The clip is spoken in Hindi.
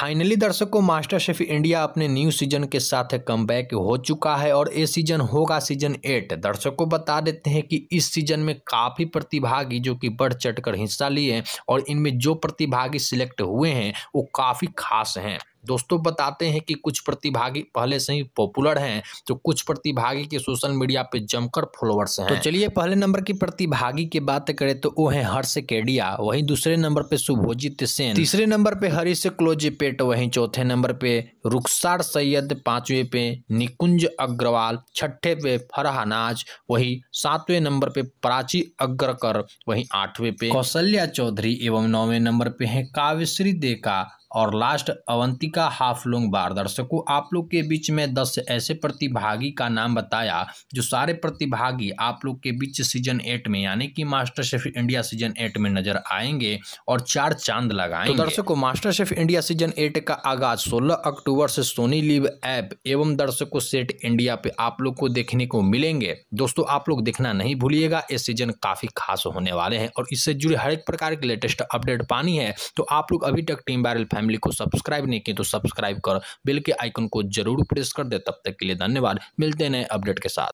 फाइनली दर्शकों मास्टर शेफ इंडिया अपने न्यू सीजन के साथ कम हो चुका है और ये सीजन होगा सीजन एट दर्शकों बता देते हैं कि इस सीजन में काफ़ी प्रतिभागी जो कि बढ़ चढ़ हिस्सा लिए और इनमें जो प्रतिभागी सिलेक्ट हुए हैं वो काफ़ी खास हैं दोस्तों बताते हैं कि कुछ प्रतिभागी पहले से ही पॉपुलर हैं तो कुछ प्रतिभागी के सोशल मीडिया पे जमकर फॉलोअर्स हैं तो चलिए पहले नंबर की प्रतिभागी की बात करें तो वो है हर्ष केडिया वहीं दूसरे नंबर पे शुभोजित सेन तीसरे नंबर पे हरीश क्लोजेपेट वहीं चौथे नंबर पे रुखसार सैयद पांचवें पे निकुंज अग्रवाल छठे पे फरहानाज वही सातवें नंबर पे प्राची अग्रकर वही आठवें पे कौशल्या चौधरी एवं नौवें नंबर पे है काव्यश्री देका और लास्ट अवंतिका हाफलोंग बार दर्शकों आप लोग के बीच में दस ऐसे प्रतिभागी का नाम बताया जो सारे प्रतिभागी आप लोग के बीच सीजन एट में यानी कि master chef India season eight में नजर आएंगे और चार चांद लगाएंगे तो दर्शकों master chef India season eight का आगाज सोलह अक्टूबर से सोनी लिव ऐप एवं दर्शकों सेट इंडिया पे आप लोग को देखने को मिलेंगे दोस्तों आप लोग देखना नहीं भूलिएगा ये सीजन काफी खास होने वाले हैं और इससे जुड़े हर एक प्रकार के लेटेस्ट अपडेट पानी है तो आप लोग अभी तक टीम बैरल फैमिली को सब्सक्राइब नहीं की तो सब्सक्राइब कर बिल के आइकन को जरूर प्रेस कर दे तब तक के लिए धन्यवाद मिलते नए अपडेट के साथ